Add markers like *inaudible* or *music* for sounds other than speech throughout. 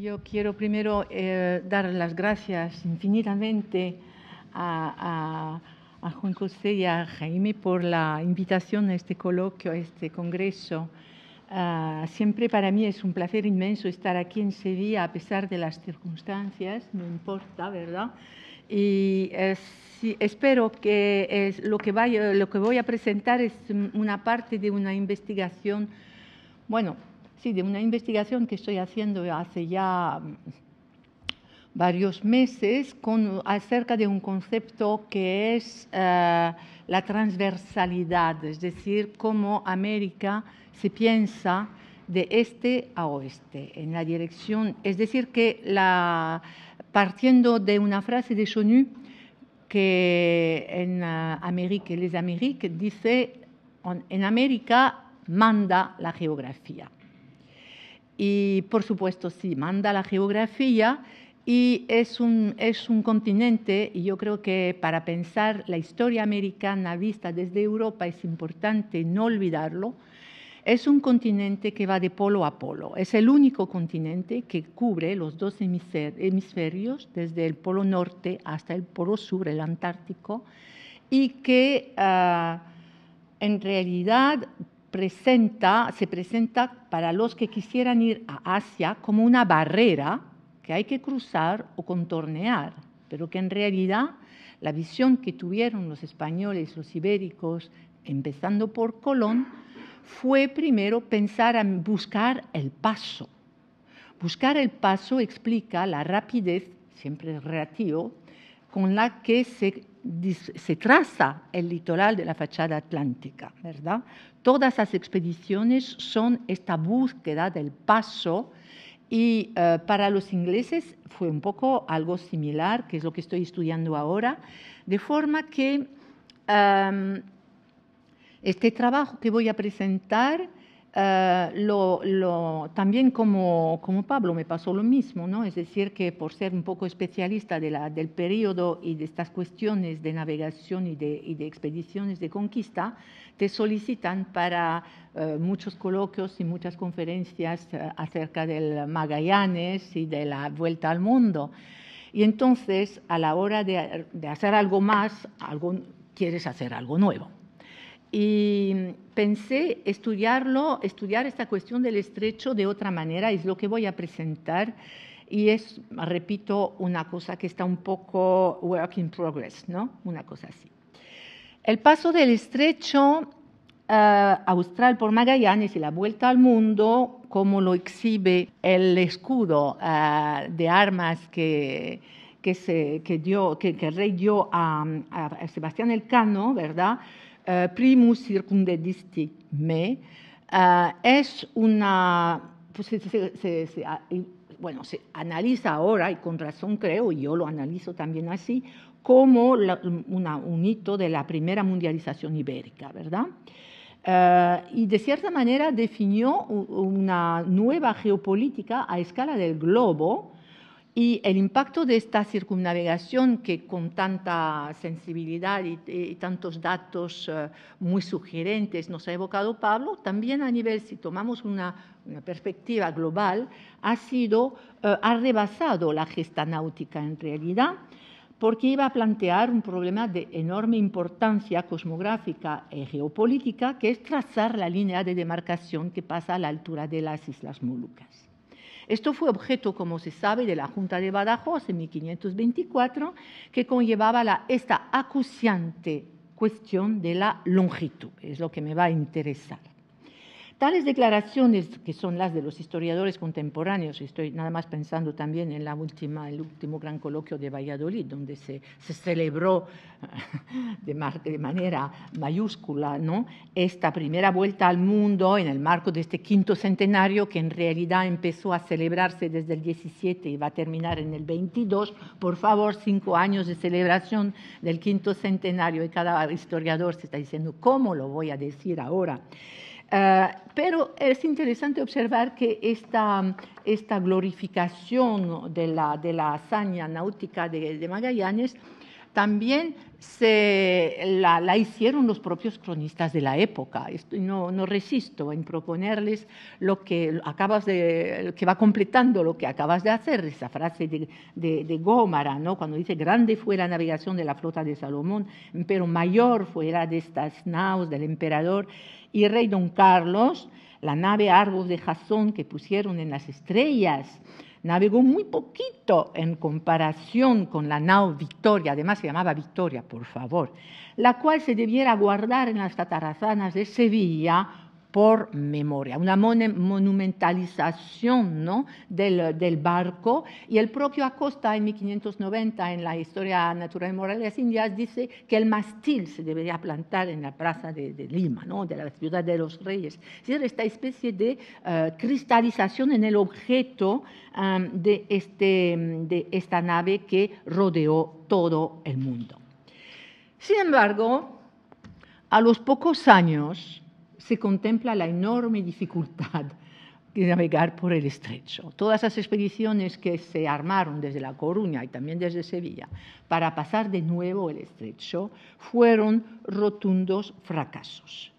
Yo quiero primero eh, dar las gracias infinitamente a, Juan José y a Jaime por la invitación a este coloquio, a este congreso. Ah, siempre para mí es un placer inmenso estar aquí en Sevilla a pesar de las circunstancias, no importa, ¿verdad? Y eh, espero que es, eh, lo, que vaya, lo que voy a presentar es una parte de una investigación, bueno, sí, de una investigación que estoy haciendo hace ya varios meses acerca de un concepto que es eh, la transversalidad, es decir, cómo América se piensa de este a oeste, en la dirección, es decir, que partiendo de una frase de Chonu que en América, eh, América, les Amériques dice, en América manda la geografía. Y por supuesto, sí, manda la geografía y es un, es un continente y yo creo que para pensar la historia americana vista desde Europa es importante no olvidarlo. Es un continente que va de polo a polo. Es el único continente que cubre los dos hemisferios, desde el polo norte hasta el polo sur, el Antártico, y que ah, en realidad se presenta para los que quisieran ir a Asia como una barrera que hay que cruzar o contornear, pero que en realidad la visión que tuvieron los españoles, los ibéricos, empezando por Colón, fue primero pensar en buscar el paso. Buscar el paso explica la rapidez, siempre relativo, con la que se, se traza el litoral de la fachada atlántica, ¿verdad? Todas las expediciones son esta búsqueda del paso y eh, para los ingleses fue un poco algo similar, que es lo que estoy estudiando ahora, de forma que em, este trabajo que voy a presentar eh, lo, también como, Pablo me pasó lo mismo, ¿no? es decir, que por ser un poco especialista del periodo y de estas cuestiones de navegación y de, expediciones de conquista, te solicitan para eh, muchos coloquios y muchas conferencias eh, acerca del Magallanes y de la vuelta al mundo. Y entonces, a la hora de, de hacer algo más, algo, quieres hacer algo nuevo y mm, pensé estudiarlo, estudiar esta cuestión del estrecho de otra manera, es lo que voy a presentar y es, repito, una cosa que está un poco work in progress, ¿no? Una cosa así. El paso del estrecho eh, austral por Magallanes y la vuelta al mundo, como lo exhibe el escudo eh, de armas que, que, se, el rey dio a, a Sebastián Elcano, ¿verdad? Eh, primus circumdedisti me, eh, es una... Pues, bueno, se analiza ahora, y con razón creo, y yo lo analizo también así, como un hito de la primera mundialización ibérica, ¿verdad? Eh, y de cierta manera definió una nueva geopolítica a escala del globo y el impacto de esta circunnavegación que con tanta sensibilidad y, tantos datos eh, muy sugerentes nos ha evocado Pablo, también a nivel, si tomamos una, perspectiva global, ha sido, eh, ha rebasado la gesta náutica en realidad, porque iba a plantear un problema de enorme importancia cosmográfica y e geopolítica, que es trazar la línea de demarcación que pasa a la altura de las Islas Molucas. Esto fue objeto, como se sabe, de la Junta de Badajoz en 1524, que conllevaba esta acuciante cuestión de la longitud, es lo que me va a interesar. Tales declaraciones, que son las de los historiadores contemporáneos, estoy nada más pensando también en última, el último gran coloquio de Valladolid, donde se, celebró *laughs* de, manera mayúscula esta primera vuelta al mundo en el marco de este quinto centenario, que en realidad empezó a celebrarse desde el 17 y va a terminar en el 22. Por favor, cinco años de celebración del quinto centenario y cada historiador se está diciendo, ¿cómo lo voy a decir ahora? Ah, pero es interesante observar que esta, esta glorificación de la, de la, hazaña náutica de, Magallanes también se, la, la, hicieron los propios cronistas de la época. no, no, resisto en proponerles lo que acabas de, que va completando lo que acabas de hacer, esa frase de, de, Gómara, cuando dice, grande fue la navegación de la flota de Salomón, pero mayor fue la de estas naus del emperador y rey don Carlos, la nave Argos de Jasón que pusieron en las estrellas, navegó muy poquito en comparación con la nao Victoria, además se llamaba Victoria, por favor, la cual se debiera guardar en las tatarazanas de Sevilla por memoria, una monumentalización ¿no? del, barco. Y el propio Acosta en 1590, en la Historia Natural de las Indias, dice que el mastil se debería plantar en la plaza de, Lima, de la ciudad de los reyes. si esta especie de eh, cristalización en el objeto de, este, de esta nave que rodeó todo el mundo. Sin embargo, a los pocos años, se contempla la enorme dificultad de navegar por el estrecho. Todas las expediciones que se armaron desde La Coruña y también desde Sevilla para pasar de nuevo el estrecho fueron rotundos fracasos.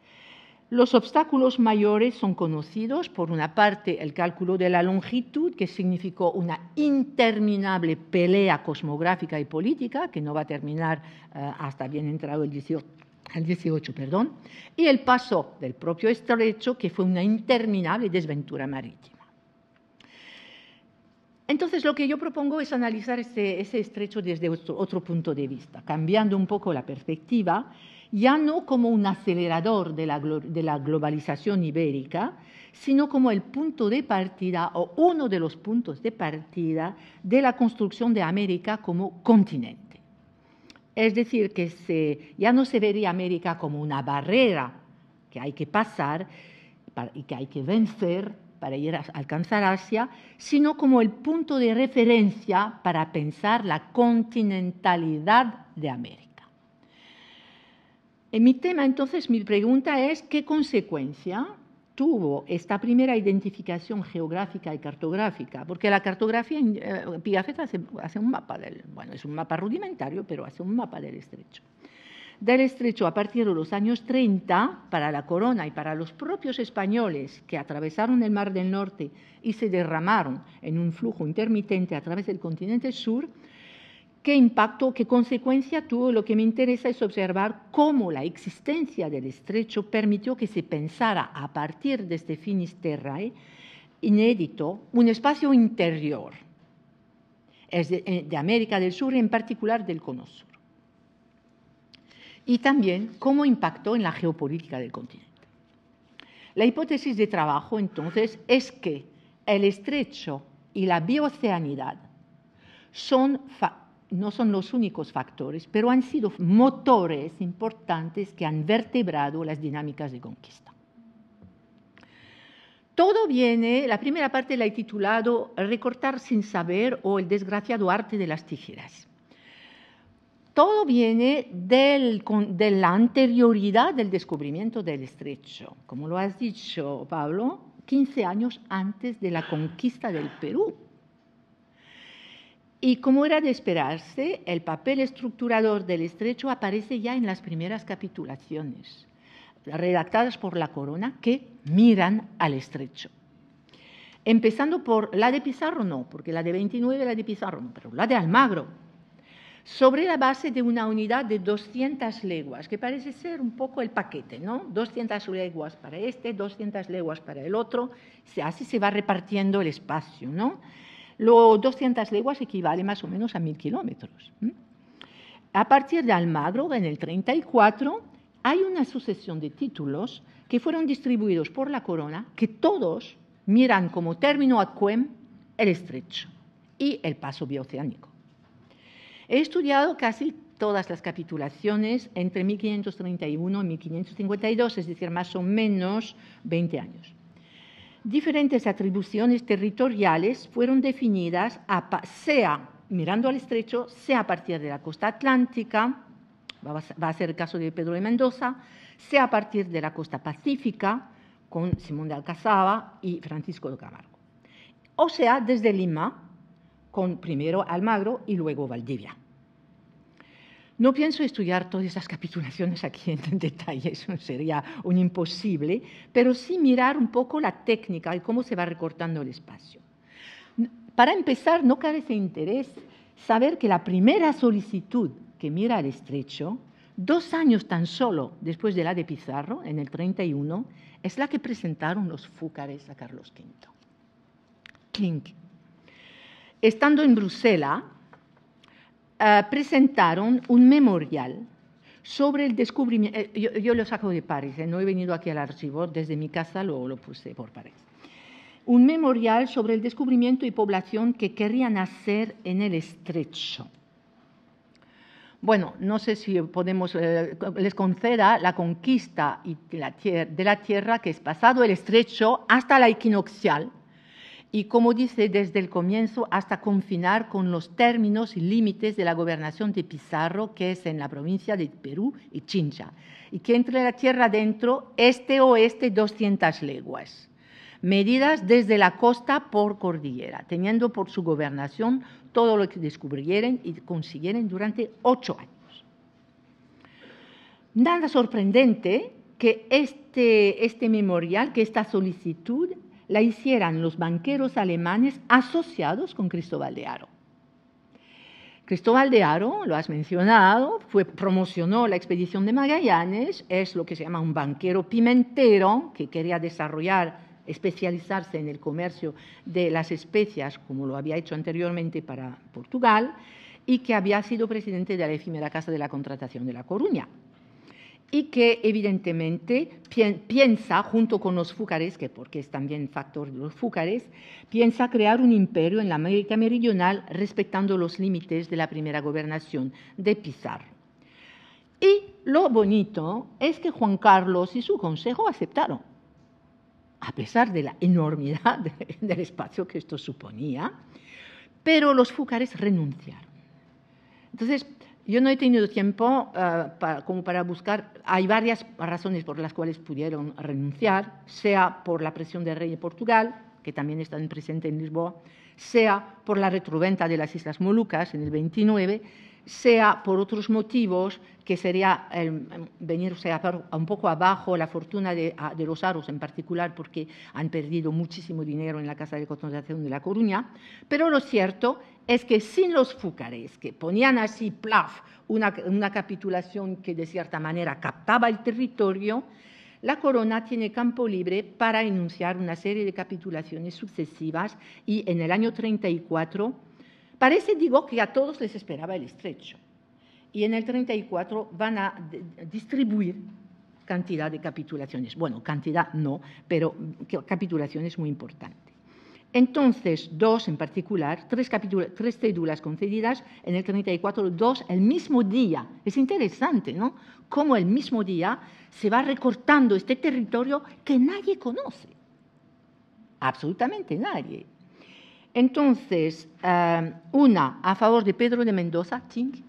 Los obstáculos mayores son conocidos, por una parte el cálculo de la longitud, que significó una interminable pelea cosmográfica y política, que no va a terminar eh, hasta bien entrado el 18 al 18, perdón, y el paso del propio estrecho, que fue una interminable desventura marítima. Entonces, lo que yo propongo es analizar este, ese estrecho desde otro, punto de vista, cambiando un poco la perspectiva, ya no como un acelerador de la globalización ibérica, sino como el punto de partida o uno de los puntos de partida de la construcción de América como continente. Es decir, que ya no se vería América como una barrera que hay que pasar y que hay que vencer para ir a alcanzar Asia, sino como el punto de referencia para pensar la continentalidad de América. En eh, mi tema, entonces, mi pregunta es, ¿qué consecuencia tuvo esta primera identificación geográfica y cartográfica, porque la cartografía, eh, Pigafetta hace, un mapa del, bueno, es un mapa rudimentario, pero hace un mapa del estrecho. Del estrecho a partir de los años 30, para la corona y para los propios españoles que atravesaron el Mar del Norte y se derramaron en un flujo intermitente a través del continente sur, qué impacto, qué consecuencia tuvo, lo que me interesa es observar cómo la existencia del estrecho permitió que se pensara a partir de este Finisterrae inédito un espacio interior eh, de, América del Sur, en particular del Cono Sur. Y también cómo impactó en la geopolítica del continente. La hipótesis de trabajo, entonces, es que el estrecho y la bioceanidad son no son los únicos factores, pero han sido motores importantes que han vertebrado las dinámicas de conquista. Todo viene, la primera parte la he titulado Recortar sin saber o el desgraciado arte de las tijeras. Todo viene de la anterioridad del descubrimiento del estrecho. Como lo has dicho, Pablo, 15 años antes de la conquista del Perú. Y como era de esperarse, el papel estructurador del estrecho aparece ya en las primeras capitulaciones, redactadas por la corona, que miran al estrecho. Empezando por la de Pizarro, no, porque la de 29 la de Pizarro, no, pero la de Almagro, sobre la base de una unidad de 200 leguas, que parece ser un poco el paquete, ¿no? 200 leguas para este, 200 leguas para el otro, así se va repartiendo el espacio, ¿no? Los 200 leguas equivale más o menos a 1.000 kilómetros. A partir de Almagro, en el 34, hay una sucesión de títulos que fueron distribuidos por la corona, que todos miran como término adquem el estrecho y el paso bioceánico. He estudiado casi todas las capitulaciones entre 1531 y 1552, es decir, más o menos 20 años diferentes atribuciones territoriales fueron definidas sea mirando al estrecho, sea a partir de la costa atlántica, va a ser el caso de Pedro de Mendoza, sea a partir de la costa pacífica, con Simón de Alcazaba y Francisco de Camargo, o sea desde Lima, con primero Almagro y luego Valdivia. No pienso estudiar todas esas capitulaciones aquí en *laughs* detalle, eso sería un imposible, pero sí mirar un poco la técnica y cómo se va recortando el espacio. Para empezar, no carece interés saber que la primera solicitud que mira al estrecho, dos años tan solo después de la de Pizarro, en el 31, es la que presentaron los fúcares a Carlos V. Clink. Estando en Bruselas, eh, presentaron un memorial sobre el descubrimiento, eh, yo, lo saco de París, eh, no he venido aquí al archivo, desde mi casa lo, lo puse por París, un memorial sobre el descubrimiento y población que querían hacer en el estrecho. Bueno, no sé si podemos, les conceda la conquista y la de la tierra que es pasado el estrecho hasta la equinoxial, y, como dice, desde el comienzo hasta confinar con los términos y límites de la gobernación de Pizarro, que es en la provincia de Perú y Chincha, y que entre la tierra adentro, este-oeste, 200 leguas. Medidas desde la costa por cordillera, teniendo por su gobernación todo lo que descubrieren y consiguieren durante ocho años. Nada sorprendente que este, este memorial, que esta solicitud la hicieran los banqueros alemanes asociados con Cristóbal de Aro. Cristóbal de Aro, lo has mencionado, fue, promocionó la expedición de Magallanes, es lo que se llama un banquero pimentero que quería desarrollar, especializarse en el comercio de las especias, como lo había hecho anteriormente para Portugal, y que había sido presidente de la efímera Casa de la Contratación de La Coruña y que evidentemente piensa, junto con los fúcares, que porque es también factor de los fúcares, piensa crear un imperio en la América Meridional respetando los límites de la primera gobernación de Pizarro. Y lo bonito es que Juan Carlos y su consejo aceptaron, a pesar de la enormidad del espacio que esto suponía, pero los fúcares renunciaron. Entonces, yo no he tenido tiempo eh, como para buscar. Hay varias razones por las cuales pudieron renunciar, sea por la presión del rey de Portugal, que también está presente en Lisboa, sea por la retroventa de las Islas Molucas en el 29, sea por otros motivos, que sería em, em, venirse a, un poco abajo la fortuna de, los aros en particular, porque han perdido muchísimo dinero en la Casa de Concentración de La Coruña. Pero lo cierto es que sin los fúcares que ponían así, plaf, una, capitulación que de cierta manera captaba el territorio, la corona tiene campo libre para enunciar una serie de capitulaciones sucesivas y en el año 34 parece, digo, que a todos les esperaba el estrecho. Y en el 34 van a distribuir cantidad de capitulaciones. Bueno, cantidad no, pero mm, capitulaciones muy importantes. Entonces, dos en particular, tres, cédulas concedidas, en el 34, dos el mismo día. Es interesante, ¿no? Cómo el mismo día se va recortando este territorio que nadie conoce. Absolutamente nadie. Entonces, eh, una a favor de Pedro de Mendoza, Ching,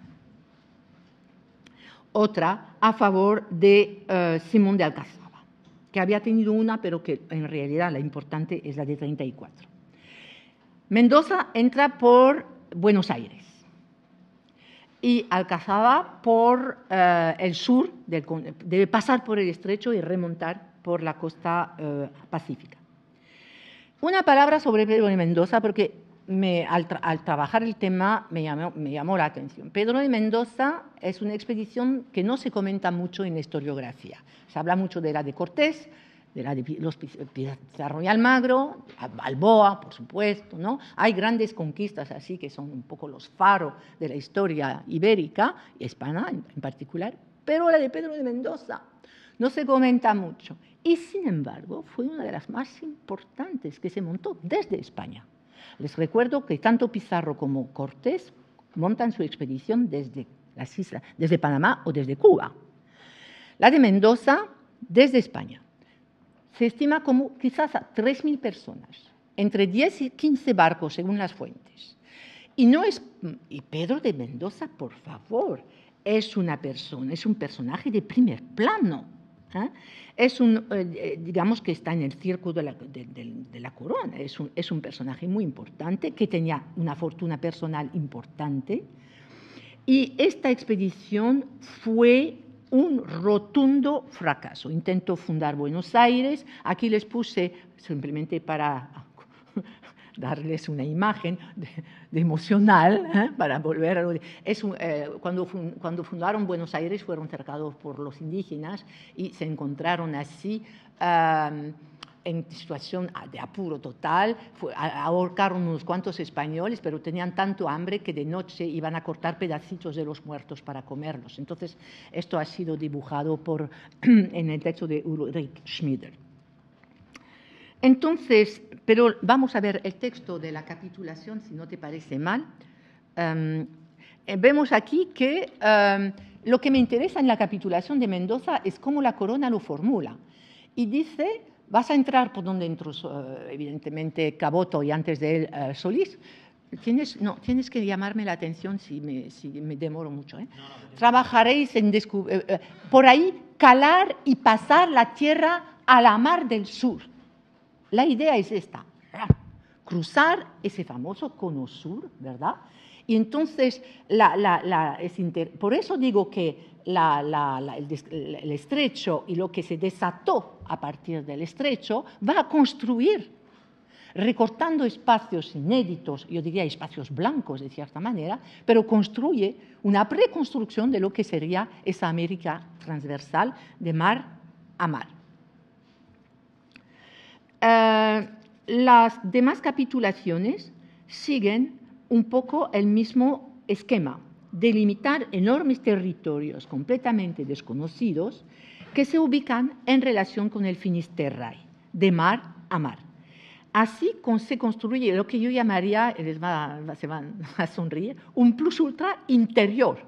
otra a favor de eh, Simón de Alcázar que había tenido una, pero que en realidad la importante es la de 34. Mendoza entra por Buenos Aires y alcanzaba por eh, el sur, debe pasar por el estrecho y remontar por la costa eh, pacífica. Una palabra sobre Pedro de Mendoza, porque al, trabajar el tema me llamó, la atención. Pedro de Mendoza es una expedición que no se comenta mucho en historiografía. Se habla mucho de la de Cortés, de la de los Pizarro y Almagro, Balboa, por supuesto. ¿no? Hay grandes conquistas así que son un poco los faros de la historia ibérica, y hispana en particular, pero la de Pedro de Mendoza no se comenta mucho. Y sin embargo fue una de las más importantes que se montó desde España. Les recuerdo que tanto Pizarro como Cortés montan su expedición desde las islas, desde Panamá o desde Cuba. La de Mendoza desde España. Se estima como quizás a 3.000 personas, entre 10 y 15 barcos según las fuentes. Y mm, y Pedro de Mendoza, por favor, es una persona, es un personaje de primer plano ¿Ah? Es un, eh, eh, digamos que está en el círculo de la, la corona, es un, es un, personaje muy importante que tenía una fortuna personal importante y esta expedición fue un rotundo fracaso. Intentó fundar Buenos Aires, aquí les puse simplemente para darles una imagen de, emocional ¿eh? para volver a lo de, es eh, cuando, fundaron Buenos Aires fueron cercados por los indígenas y se encontraron así en situación de apuro total, ahorcaron unos cuantos españoles, pero tenían tanto hambre que de noche iban a cortar pedacitos de los muertos para comerlos. Entonces, esto ha sido dibujado por, *clears throat* en el texto de Ulrich Schmieder. Entonces, pero vamos a ver el texto de la capitulación, si no te parece mal. Em, eh, vemos aquí que em, lo que me interesa en la capitulación de Mendoza es cómo la corona lo formula. Y dice, vas a entrar por donde entró eh, evidentemente Caboto y antes de él eh, Solís. Tienes, no, tienes que llamarme la atención si me, demoro mucho. Trabajaréis en por ahí calar y pasar la tierra a la mar del sur. La idea es esta, cruzar ese famoso cono sur, ¿verdad? Y entonces, por eso digo que el, estrecho y lo que se desató a partir del estrecho va a construir, recortando espacios inéditos, yo diría espacios blancos de cierta manera, pero construye una preconstrucción de lo que sería esa América transversal de mar a mar. Eh, las demás capitulaciones siguen un poco el mismo esquema, delimitar enormes territorios completamente desconocidos que se ubican en relación con el Finisterrae, de mar a mar. Así se construye lo que yo llamaría, se van a sonreír, un plus ultra interior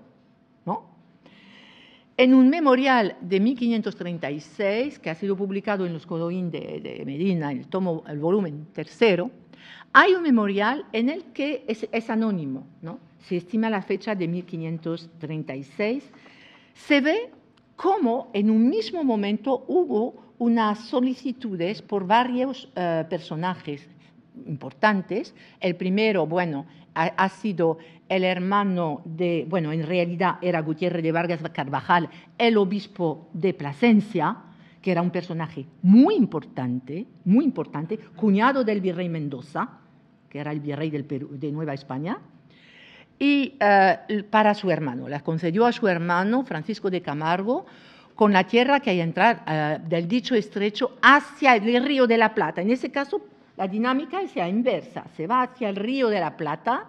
en un memorial de 1536, que ha sido publicado en los Codoín de, Medina, el tomo, el volumen tercero, hay un memorial en el que es, anónimo, ¿no? se estima la fecha de 1536, se ve cómo en un mismo momento hubo unas solicitudes por varios eh, personajes importantes. El primero, bueno, ha, sido el hermano de, bueno, en realidad era Gutiérrez de Vargas Carvajal, el obispo de Plasencia, que era un personaje muy importante, muy importante, cuñado del virrey Mendoza, que era el virrey de Nueva España, y eh, para su hermano, la concedió a su hermano Francisco de Camargo, con la tierra que hay entrar eh, del dicho estrecho hacia el río de la Plata. En ese caso, la dinámica es la inversa, se va hacia el río de la Plata,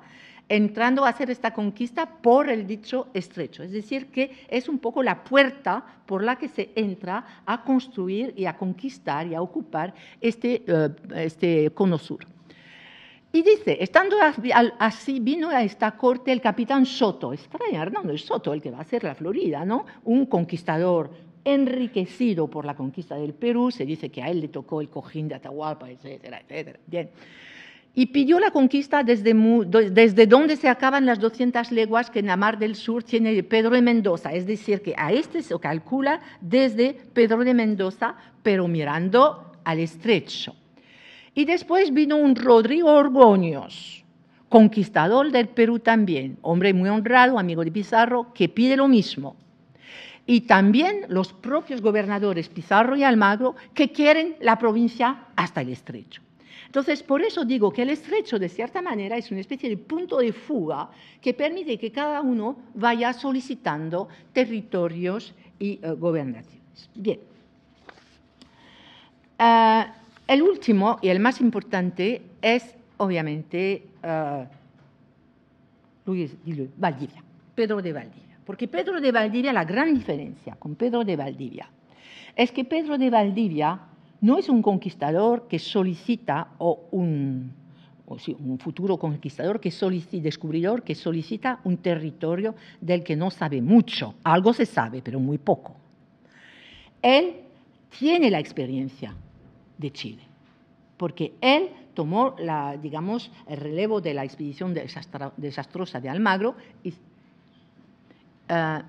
entrando a hacer esta conquista por el dicho estrecho. Es decir, que es un poco la puerta por la que se entra a construir y a conquistar y a ocupar este, eh, este cono sur. Y dice, estando así vino a esta corte el capitán Soto, extraño, no, es Soto el que va a ser la Florida, ¿no? Un conquistador enriquecido por la conquista del Perú, se dice que a él le tocó el cojín de Atahualpa, etcétera, etcétera. Y pidió la conquista desde, desde donde se acaban las 200 leguas que en la Mar del Sur tiene Pedro de Mendoza, es decir, que a este se calcula desde Pedro de Mendoza, pero mirando al estrecho. Y después vino un Rodrigo Orgoños, conquistador del Perú también, hombre muy honrado, amigo de Pizarro, que pide lo mismo, y también los propios gobernadores Pizarro y Almagro que quieren la provincia hasta el estrecho. Entonces, por eso digo que el estrecho, de cierta manera, es una especie de punto de fuga que permite que cada uno vaya solicitando territorios y eh, gobernaciones. Bien. Eh, el último y el más importante es, obviamente, eh, Luis, Valdivia, Pedro de Valdivia. Porque Pedro de Valdivia, la gran diferencia con Pedro de Valdivia, es que Pedro de Valdivia no es un conquistador que solicita o un, un futuro conquistador que solicita, descubridor que solicita un territorio del que no sabe mucho. Algo se sabe, pero muy poco. Él tiene la experiencia de Chile, porque él tomó, la, digamos, el relevo de la expedición desastrosa de Almagro y eh,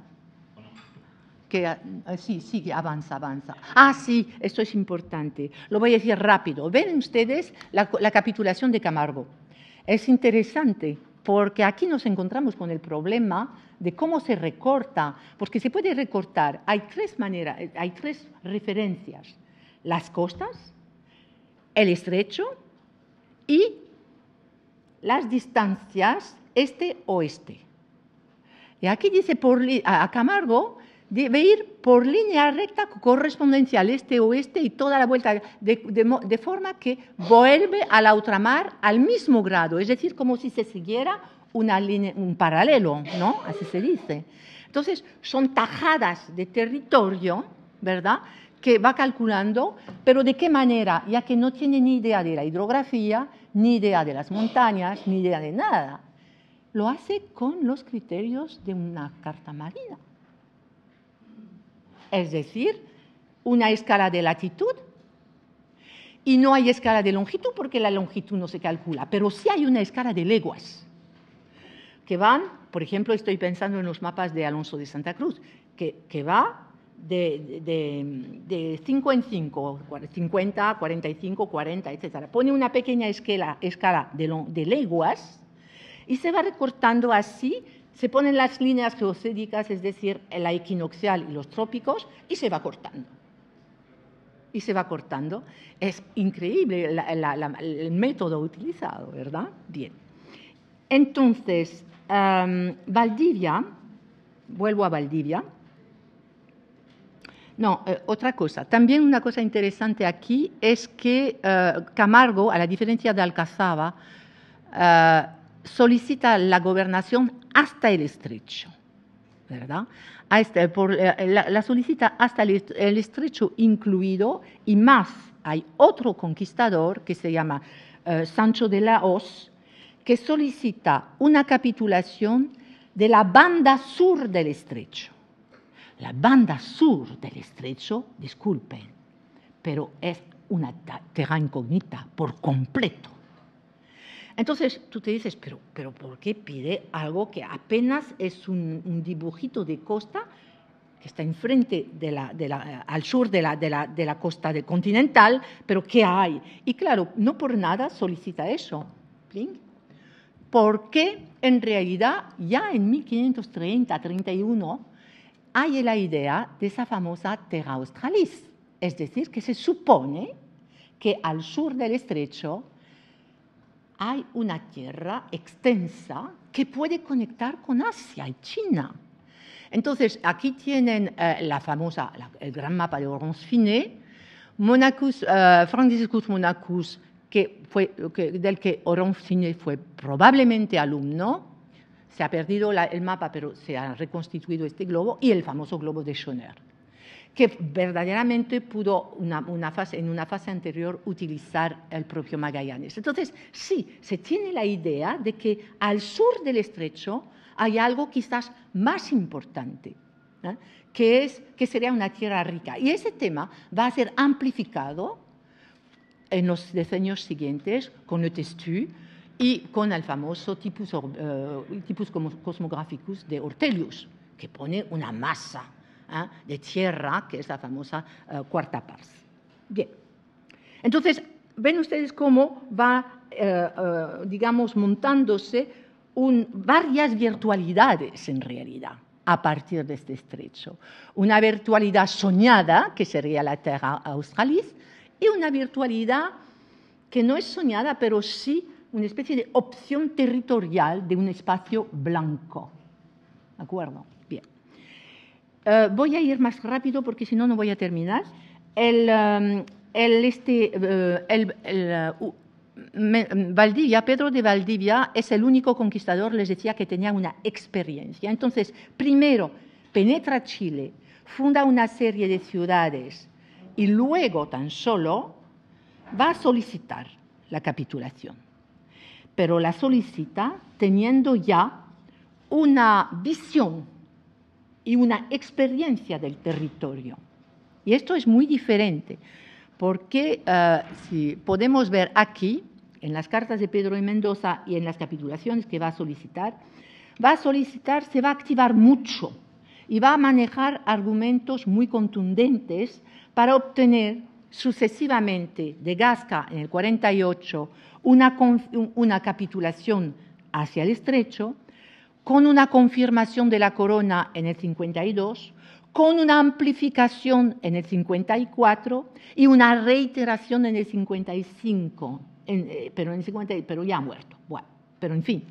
que, eh, sí, sí, avanza, avanza. Ah, sí, esto es importante. Lo voy a decir rápido. Ven ustedes la, la capitulación de Camargo. Es interesante porque aquí nos encontramos con el problema de cómo se recorta, porque se puede recortar. Hay tres maneras, eh, hay tres referencias: las costas, el estrecho y las distancias este-oeste. Y aquí dice a Camargo, debe ir por línea recta correspondencia al este-oeste y toda la vuelta, de, forma que vuelve a la ultramar al mismo grado, es decir, como si se siguiera una un paralelo, ¿no? Así se dice. Entonces, son tajadas de territorio, ¿verdad? que va calculando, pero de qué manera, ya que no tiene ni idea de la hidrografía, ni idea de las montañas, ni idea de nada lo hace con los criterios de una carta marina. Es decir, una escala de latitud y no hay escala de longitud porque la longitud no se calcula, pero sí hay una escala de leguas que van, por ejemplo, estoy pensando en los mapas de Alonso de Santa Cruz, que, va de, 5 en 5, 50, 45, 40, etc. Pone una pequeña escala, escala de leguas y se va recortando así, se ponen las líneas geocédicas, es decir, la equinoxial y los trópicos, y se va cortando. Y se va cortando. Es increíble el método utilizado, ¿verdad? Bien. Entonces, em, Valdivia, vuelvo a Valdivia. No, eh, otra cosa. También una cosa interesante aquí es que eh, Camargo, a la diferencia de Alcazaba, eh, solicita la gobernación hasta el estrecho, ¿verdad? Este, eh, la, solicita hasta el, estrecho incluido y más. Hay otro conquistador que se llama eh, Sancho de la Hoz, que solicita una capitulación de la banda sur del estrecho. La banda sur del estrecho, disculpen, pero es una terra incógnita por completo. Entonces tú te dices, pero, pero ¿por qué pide algo que apenas es un, dibujito de costa que está enfrente de al sur de la, costa continental, pero ¿qué hay? Y claro, no por nada solicita eso, porque en realidad ya en 1530-31 hay la idea de esa famosa Terra Australis, es decir, que se supone que al sur del estrecho hay una tierra extensa que puede conectar con Asia y China. Entonces, aquí tienen eh, la famosa, el gran mapa de Orange Fine, Monacus, eh, Franciscus Monacus, del que Orange fue probablemente alumno, se ha perdido el mapa, pero se ha reconstituido este globo, y el famoso globo de Schoner que verdaderamente pudo en una fase anterior utilizar el propio Magallanes. Entonces, sí, se tiene la idea de que al sur del estrecho hay algo quizás más importante, que, es, que sería una tierra rica. Y ese tema va a ser amplificado en los decenios siguientes con el y con el famoso tipus, uh, de Ortelius, que pone una masa ¿ah? de tierra, que es la famosa eh, cuarta parte Bien, entonces, ven ustedes cómo va, eh, eh, digamos, montándose varias virtualidades en realidad a partir de este estrecho. Una virtualidad soñada, que sería la Terra Australis, y una virtualidad que no es soñada, pero sí una especie de opción territorial de un espacio blanco. ¿De acuerdo? Eh, voy a ir más rápido porque si no, no voy a terminar. Valdivia, Pedro de Valdivia es el único conquistador, les decía, que tenía una experiencia. Entonces, primero, penetra Chile, funda una serie de ciudades y luego tan solo va a solicitar la capitulación. Pero la solicita teniendo ya una visión y una experiencia del territorio. Y esto es muy diferente, porque eh, si podemos ver aquí, en las cartas de Pedro de Mendoza y en las capitulaciones que va a solicitar, va a solicitar, se va a activar mucho y va a manejar argumentos muy contundentes para obtener sucesivamente de Gasca en el 48 una, una capitulación hacia el estrecho con una confirmación de la corona en el 52, con una amplificación en el 54 y una reiteración en el 55, eh, pero, en el pero ya ha muerto. Bueno, pero en fin.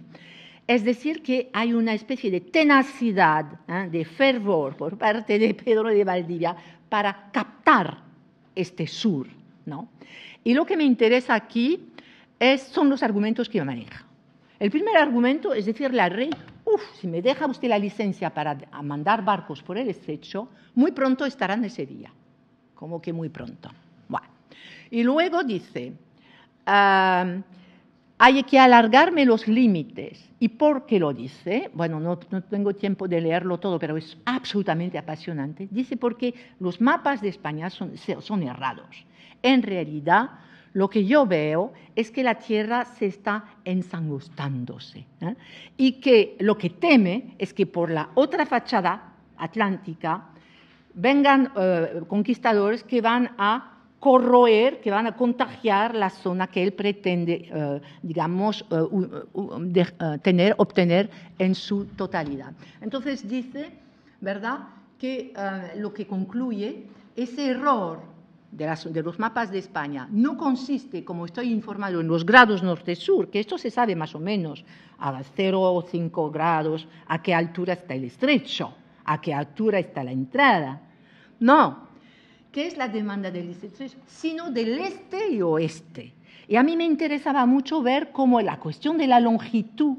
Es decir, que hay una especie de tenacidad, ¿eh? de fervor por parte de Pedro de Valdivia para captar este sur. ¿no? Y lo que me interesa aquí es, son los argumentos que maneja. El primer argumento es decir, la, re, si me deja usted la licencia para mandar barcos por el estrecho, muy pronto estarán ese día. Como que muy pronto. Y luego dice, ah, hay que alargarme los límites. ¿Y por qué lo dice? Bueno, no, tengo tiempo de leerlo todo, pero es absolutamente apasionante. Dice porque los mapas de España son errados. En realidad, lo que yo veo es que la tierra se está ensangustándose y que lo que teme es que por la otra fachada atlántica vengan eh, conquistadores que van a corroer, que van a contagiar la zona que él pretende, eh, digamos, eh, tener, obtener en su totalidad. Entonces dice, ¿verdad?, que lo que concluye, ese error de, los mapas de España no consiste, como estoy informado, en los grados norte-sur, que esto se sabe más o menos a 0 o 5 grados, a qué altura está el estrecho, a qué altura está la entrada. No, ¿qué es la demanda del estrecho? Sino del este y oeste. Y a mí me interesaba mucho ver cómo la cuestión de la longitud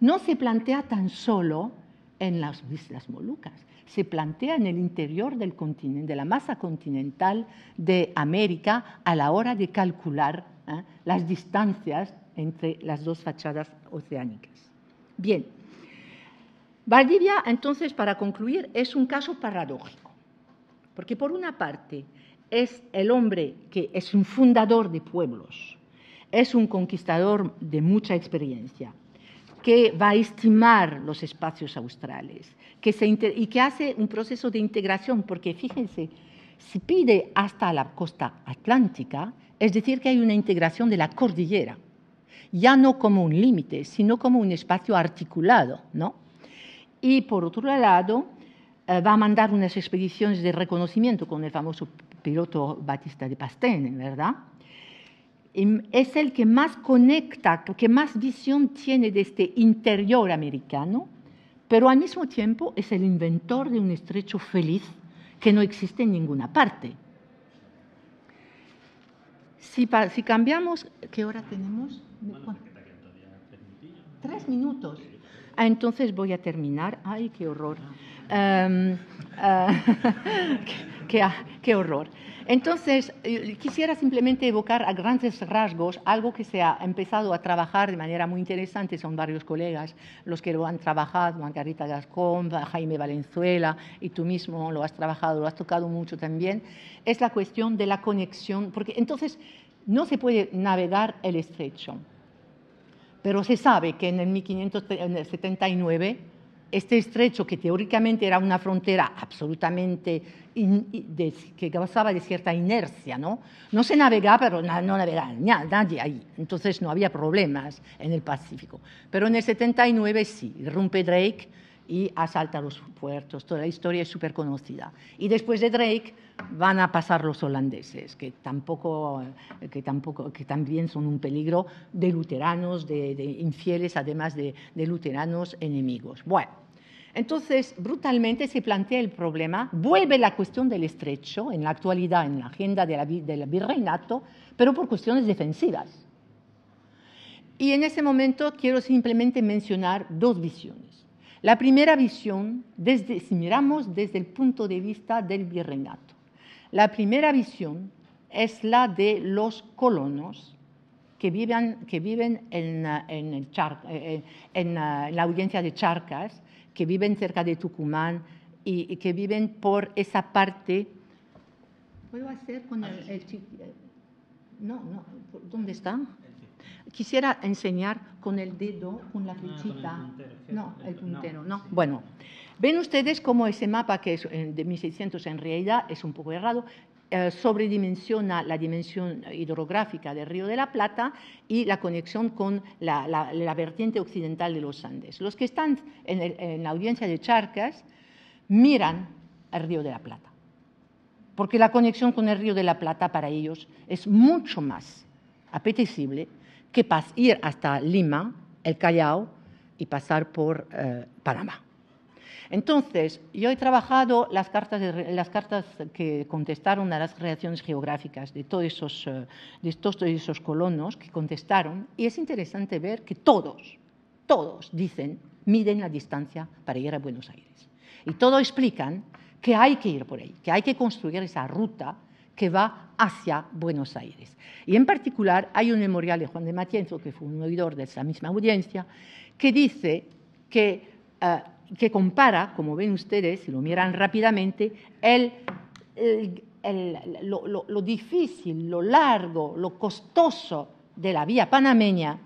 no se plantea tan solo en las Islas Molucas, se plantea en el interior del continente, de la masa continental de América a la hora de calcular ¿eh? las distancias entre las dos fachadas oceánicas. Bien, Valdivia, entonces, para concluir, es un caso paradójico, porque por una parte es el hombre que es un fundador de pueblos, es un conquistador de mucha experiencia, que va a estimar los espacios australes, que se y que hace un proceso de integración, porque fíjense, se pide hasta la costa atlántica, es decir, que hay una integración de la cordillera, ya no como un límite, sino como un espacio articulado, ¿no? Y por otro lado, eh, va a mandar unas expediciones de reconocimiento con el famoso piloto Batista de Pastén, ¿verdad? es el que más conecta, que más visión tiene de este interior americano pero al mismo tiempo es el inventor de un estrecho feliz que no existe en ninguna parte. Si, si cambiamos, ¿qué hora tenemos? Tres minutos. Ah, entonces voy a terminar. Ay, qué horror. Ah. Em, ah, *laughs* Ah, qué, horror. Entonces, eh, quisiera simplemente evocar a grandes rasgos algo que se ha empezado a trabajar de manera muy interesante, son varios colegas los que lo han trabajado, Margarita Gascón, Jaime Valenzuela, y tú mismo lo has trabajado, lo has tocado mucho también, es la cuestión de la conexión, porque entonces no se puede navegar el estrecho, pero se sabe que en el 1579 este estrecho que teóricamente era una frontera absolutamente que causaba de cierta inercia, ¿no? No se navegaba, pero no navegaba nadie ahí, entonces no había problemas en el Pacífico. Pero en el 79 sí, irrumpe Drake y asalta los puertos. Toda la historia es súper conocida. Y después de Drake van a pasar los holandeses, que que también son un peligro de luteranos, de, infieles, además de, luteranos enemigos. Bueno. Entonces, brutalmente se plantea el problema, vuelve la cuestión del estrecho en la actualidad en la agenda del virreinato, pero por cuestiones defensivas. Y en ese momento quiero simplemente mencionar dos visiones. La primera visión, desde, si miramos desde el punto de vista del virreinato, la primera visión es la de los colonos que viven, eh, eh, en, la audiencia de Charcas, que viven cerca de Tucumán y, que viven por esa parte. ¿Puedo hacer con el, No, no, ¿dónde está? Quisiera enseñar con el dedo, con la flechita. Ah, no, el puntero, no. Bueno, ven ustedes cómo ese mapa que es eh, de 1600 en realidad es un poco errado, eh, sobredimensiona la dimensión hidrográfica del Río de la Plata y la conexión con la, vertiente occidental de los Andes. Los que están en, en, la audiencia de Charcas miran el Río de la Plata, porque la conexión con el Río de la Plata para ellos es mucho más apetecible que ir hasta Lima, el Callao, y pasar por eh, Panamá. Entonces, yo he trabajado las cartas, que contestaron a las reacciones geográficas de todos, esos, eh, de todos esos colonos que contestaron, y es interesante ver que todos, todos dicen, miden la distancia para ir a Buenos Aires. Y todos explican que hay que ir por ahí, que hay que construir esa ruta que va hacia Buenos Aires. Y en particular hay un memorial de Juan de Matienzo, que fue un oidor de esa misma audiencia, que dice que, eh, que compara, como ven ustedes, si lo miran rápidamente, lo, lo difícil, lo largo, lo costoso de la vía panameña,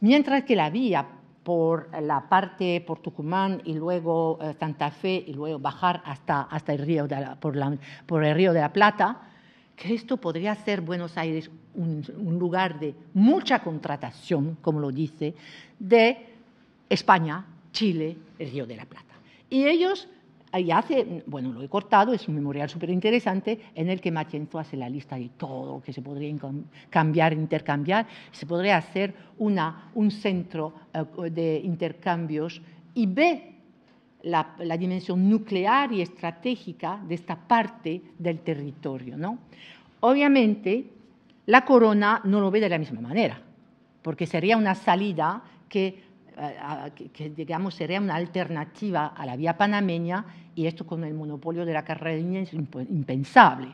mientras que la vía por la parte por Tucumán y luego eh, Santa Fe y luego bajar hasta, hasta el río de la, por, el río de la Plata, que esto podría ser Buenos Aires un, un lugar de mucha contratación, como lo dice, de España, Chile, el río de la Plata. Y ellos y hace, bueno, lo he cortado, es un memorial súper interesante en el que machenzo hace la lista de todo que se podría cambiar, intercambiar. Se podría hacer un centro eh, de intercambios y ve la, la, dimensión nuclear y estratégica de esta parte del territorio. ¿no? Obviamente, la corona no lo ve de la misma manera, porque sería una salida que que digamos sería una alternativa a la vía panameña y esto con el monopolio de la carretera es impensable.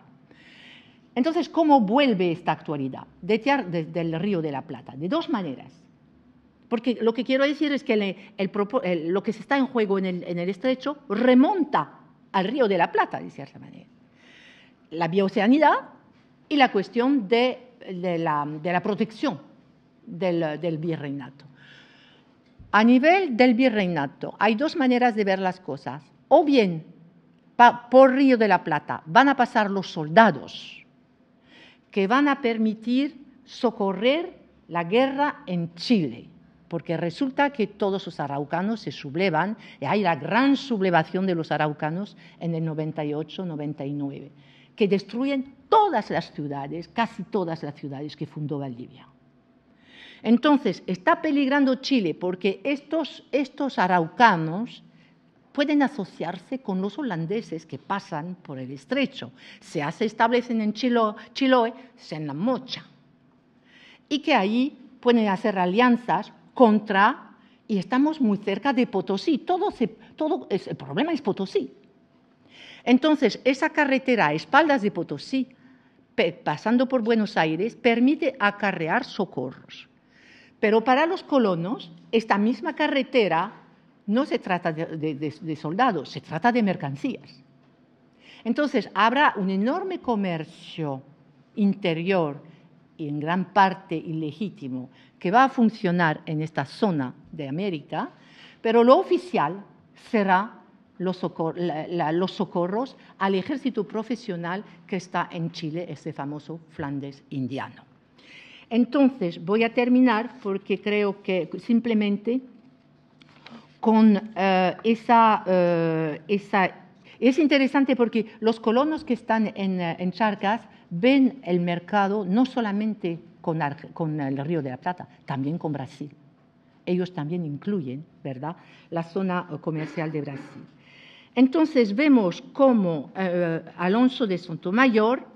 Entonces, ¿cómo vuelve esta actualidad? Desde, el Río de la Plata, de dos maneras. Porque lo que quiero decir es que lo que se está en juego en el, estrecho remonta al Río de la Plata, de cierta manera. La bioceanidad y la cuestión de, la, protección del, del virreinato. A nivel del virreinato, hay dos maneras de ver las cosas. O bien, por Río de la Plata van a pasar los soldados que van a permitir socorrer la guerra en Chile, porque resulta que todos los araucanos se sublevan y hay la gran sublevación de los araucanos en el 98-99, que destruyen todas las ciudades, casi todas las ciudades que fundó Valdivia. Entonces, está peligrando Chile porque estos, araucanos pueden asociarse con los holandeses que pasan por el estrecho. Se establecen en Chiloe, se en la Mocha. Y que ahí pueden hacer alianzas contra, y estamos muy cerca de Potosí. el problema es Potosí. Entonces, esa carretera a espaldas de Potosí, pasando por Buenos Aires, permite acarrear socorros. Pero para los colonos, esta misma carretera no se trata de, soldados, se trata de mercancías. Entonces, habrá un enorme comercio interior y en gran parte ilegítimo que va a funcionar en esta zona de América, pero lo oficial será los, los socorros al ejército profesional que está en Chile, ese famoso Flandes indiano. Entonces, voy a terminar porque creo que simplemente con eh, eh, esa, Es interesante porque los colonos que están en, eh, Charcas ven el mercado no solamente con, el Río de la Plata, también con Brasil. Ellos también incluyen, ¿verdad?, la zona comercial de Brasil. Entonces vemos cómo Alonso de Mayor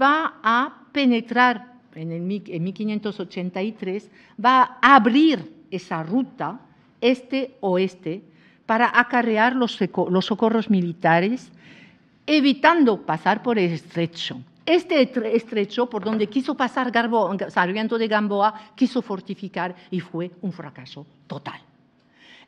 va a penetrar en, 1583, va a abrir esa ruta este-oeste para acarrear los, socorros militares, evitando pasar por el estrecho. Este estrecho, por donde quiso pasar Garbo, de Gamboa, quiso fortificar y fue un fracaso total.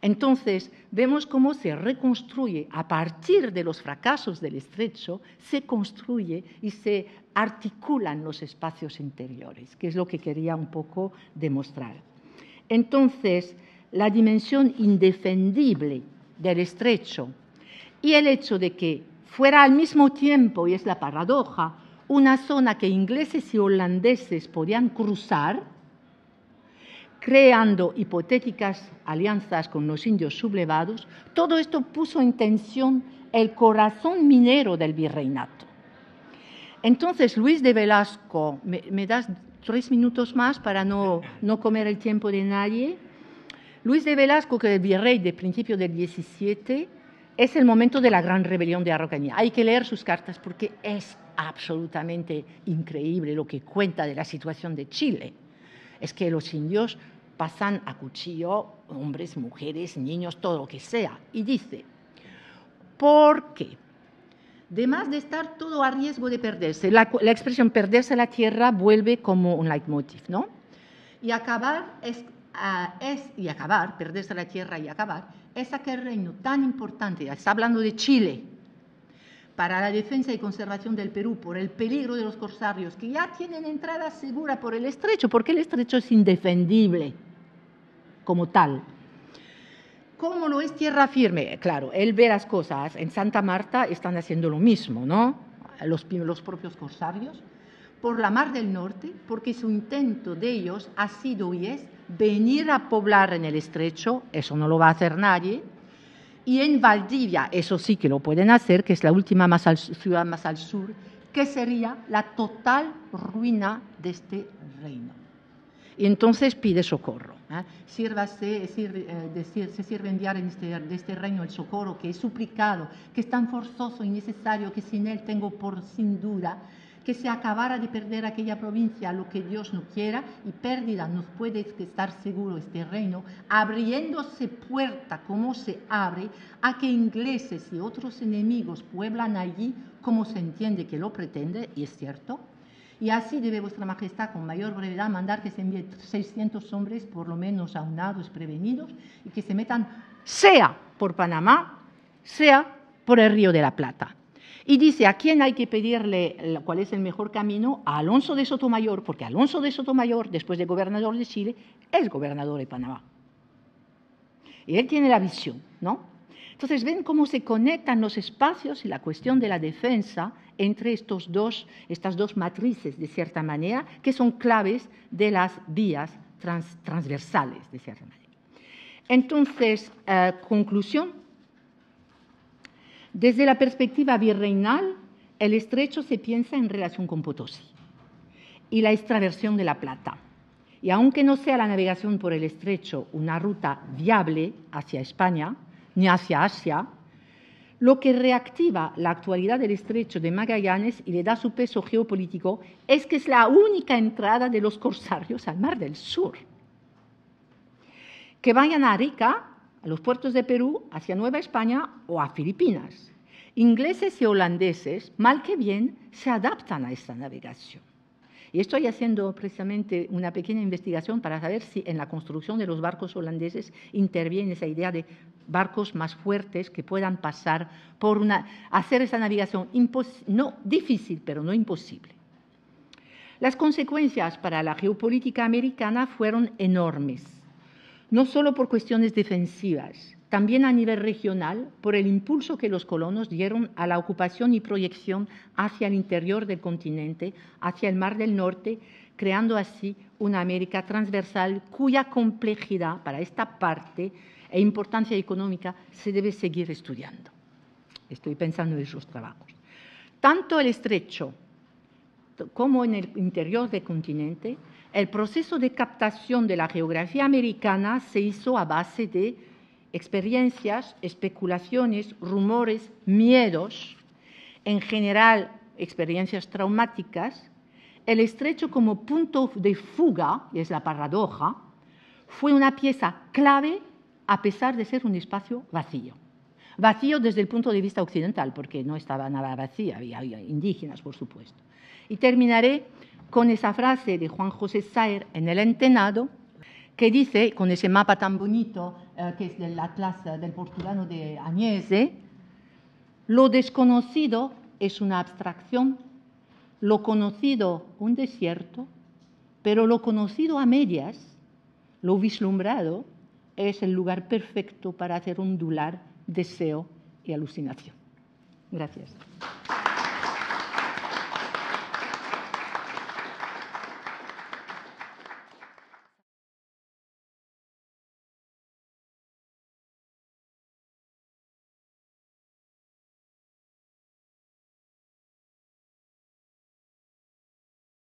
Entonces, vemos cómo se reconstruye a partir de los fracasos del estrecho, se construye y se articulan los espacios interiores, que es lo que quería un poco demostrar. Entonces, la dimensión indefendible del estrecho y el hecho de que fuera al mismo tiempo, y es la paradoja, una zona que ingleses y holandeses podían cruzar, creando hipotéticas alianzas con los indios sublevados, todo esto puso en tensión el corazón minero del virreinato. Entonces, Luis de Velasco, me, das tres minutos más para no, no comer el tiempo de nadie. Luis de Velasco, que es virrey de principio del 17, es el momento de la gran rebelión de Arrocanía. Hay que leer sus cartas porque es absolutamente increíble lo que cuenta de la situación de Chile. Es que los indios pasan a cuchillo hombres, mujeres, niños, todo lo que sea. Y dice, porque además de estar todo a riesgo de perderse, la, expresión perderse la tierra vuelve como un leitmotiv, ¿no? Y acabar ah, es, y acabar, perderse la tierra y acabar, es aquel reino tan importante, está hablando de Chile, para la defensa y conservación del Perú por el peligro de los corsarios, que ya tienen entrada segura por el estrecho, porque el estrecho es indefendible como tal. ¿Cómo lo es tierra firme? Claro, él ve las cosas. En Santa Marta están haciendo lo mismo, ¿no? Los, los propios corsarios. Por la Mar del Norte, porque su intento de ellos ha sido y es venir a poblar en el estrecho, eso no lo va a hacer nadie, y en Valdivia, eso sí que lo pueden hacer, que es la última ciudad más al sur, que sería la total ruina de este reino. Y entonces pide socorro. ¿eh? Sírvase, eh, decir, se sirve enviar este, de este reino el socorro que es suplicado, que es tan forzoso y necesario que sin él tengo por sin duda que se acabara de perder aquella provincia, lo que Dios no quiera, y pérdida nos puede estar seguro este reino, abriéndose puerta como se abre a que ingleses y otros enemigos pueblan allí como se entiende que lo pretende, y es cierto. Y así debe vuestra majestad con mayor brevedad mandar que se envíe 600 hombres por lo menos aunados, prevenidos, y que se metan sea por Panamá, sea por el Río de la Plata. Y dice, ¿a quién hay que pedirle cuál es el mejor camino? A Alonso de Sotomayor, porque Alonso de Sotomayor, después de gobernador de Chile, es gobernador de Panamá. Y él tiene la visión, ¿no? Entonces ven cómo se conectan los espacios y la cuestión de la defensa entre estas dos matrices, de cierta manera, que son claves de las vías transversales, de cierta manera. Entonces, eh, conclusión, desde la perspectiva virreinal, el estrecho se piensa en relación con Potosí y la extraversión de la plata. Y aunque no sea la navegación por el estrecho una ruta viable hacia España ni hacia Asia, lo que reactiva la actualidad del estrecho de Magallanes y le da su peso geopolítico es que es la única entrada de los corsarios al Mar del Sur. Que vayan a Arica los puertos de Perú, hacia Nueva España o a Filipinas. Ingleses y holandeses, mal que bien, se adaptan a esta navegación. Y estoy haciendo precisamente una pequeña investigación para saber si en la construcción de los barcos holandeses interviene esa idea de barcos más fuertes que puedan pasar por una, hacer esa navegación no difícil, pero no imposible. Las consecuencias para la geopolítica americana fueron enormes no solo por cuestiones defensivas, también a nivel regional por el impulso que los colonos dieron a la ocupación y proyección hacia el interior del continente, hacia el Mar del Norte, creando así una América transversal cuya complejidad para esta parte e importancia económica se debe seguir estudiando. Estoy pensando en sus trabajos. Tanto el estrecho como en el interior del continente, el proceso de captación de la geografía americana se hizo a base de experiencias, especulaciones, rumores, miedos, en general experiencias traumáticas. El estrecho como punto de fuga, y es la paradoja, fue una pieza clave a pesar de ser un espacio vacío. Vacío desde el punto de vista occidental, porque no estaba nada vacío, había indígenas, por supuesto. Y terminaré con esa frase de Juan José Saer en El Entenado, que dice, con ese mapa tan bonito eh, que es del Atlas eh, del Portulano de Agnese, lo desconocido es una abstracción, lo conocido un desierto, pero lo conocido a medias, lo vislumbrado, es el lugar perfecto para hacer ondular deseo y alucinación. Gracias.